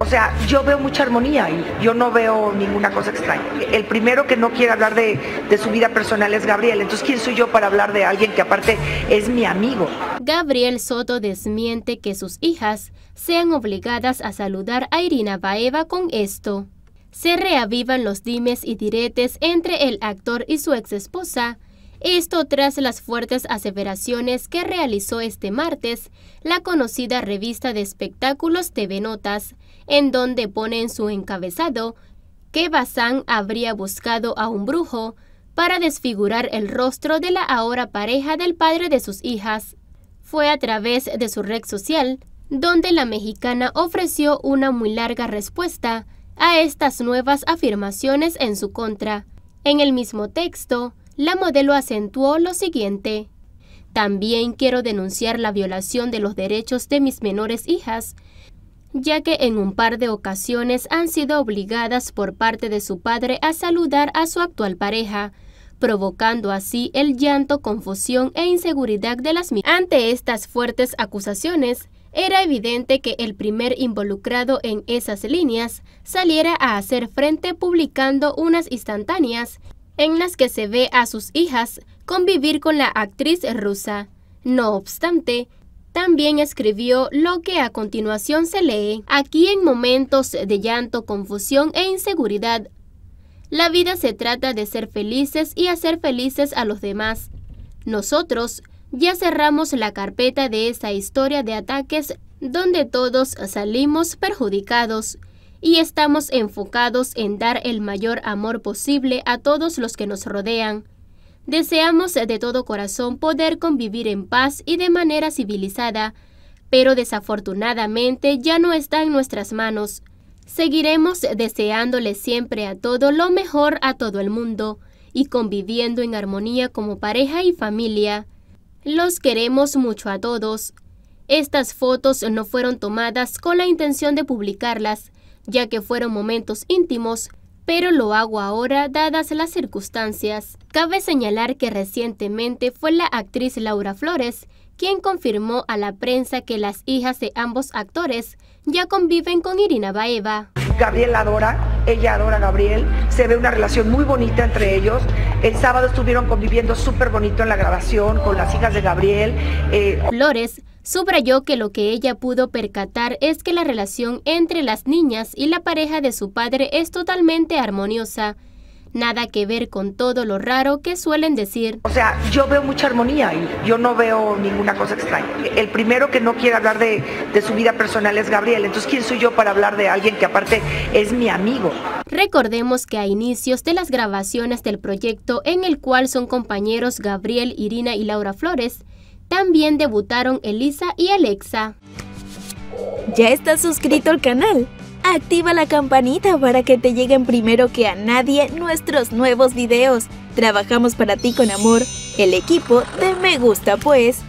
O sea, yo veo mucha armonía y yo no veo ninguna cosa extraña. El primero que no quiere hablar de, su vida personal es Gabriel, entonces ¿quién soy yo para hablar de alguien que aparte es mi amigo? Gabriel Soto desmiente que sus hijas sean obligadas a saludar a Irina Baeva con esto. Se reavivan los dimes y diretes entre el actor y su exesposa, esto tras las fuertes aseveraciones que realizó este martes la conocida revista de espectáculos TV Notas, en donde pone en su encabezado que Bazán habría buscado a un brujo para desfigurar el rostro de la ahora pareja del padre de sus hijas. Fue a través de su red social donde la mexicana ofreció una muy larga respuesta a estas nuevas afirmaciones en su contra. En el mismo texto, la modelo acentuó lo siguiente. También quiero denunciar la violación de los derechos de mis menores hijas, ya que en un par de ocasiones han sido obligadas por parte de su padre a saludar a su actual pareja, provocando así el llanto, confusión e inseguridad de las mismas. Ante estas fuertes acusaciones, era evidente que el primer involucrado en esas líneas saliera a hacer frente publicando unas instantáneas en las que se ve a sus hijas convivir con la actriz rusa. No obstante, también escribió lo que a continuación se lee. Aquí en momentos de llanto, confusión e inseguridad, la vida se trata de ser felices y hacer felices a los demás. Nosotros ya cerramos la carpeta de esa historia de ataques donde todos salimos perjudicados y estamos enfocados en dar el mayor amor posible a todos los que nos rodean. Deseamos de todo corazón poder convivir en paz y de manera civilizada, pero desafortunadamente ya no está en nuestras manos. Seguiremos deseándole siempre a todo lo mejor a todo el mundo y conviviendo en armonía como pareja y familia. Los queremos mucho a todos. Estas fotos no fueron tomadas con la intención de publicarlas, ya que fueron momentos íntimos, pero lo hago ahora dadas las circunstancias. Cabe señalar que recientemente fue la actriz Laura Flores quien confirmó a la prensa que las hijas de ambos actores ya conviven con Irina Baeva. Gabriel la adora, ella adora a Gabriel, se ve una relación muy bonita entre ellos. El sábado estuvieron conviviendo súper bonito en la grabación con las hijas de Gabriel. Eh, Flores Subrayó que lo que ella pudo percatar es que la relación entre las niñas y la pareja de su padre es totalmente armoniosa. Nada que ver con todo lo raro que suelen decir. O sea, yo veo mucha armonía y yo no veo ninguna cosa extraña. El primero que no quiere hablar de, su vida personal es Gabriel. Entonces, ¿quién soy yo para hablar de alguien que aparte es mi amigo? Recordemos que a inicios de las grabaciones del proyecto en el cual son compañeros Gabriel, Irina y Laura Flores, también debutaron Elisa y Alexa. ¿Ya estás suscrito al canal? Activa la campanita para que te lleguen primero que a nadie nuestros nuevos videos. Trabajamos para ti con amor, el equipo de Me Gusta Pues.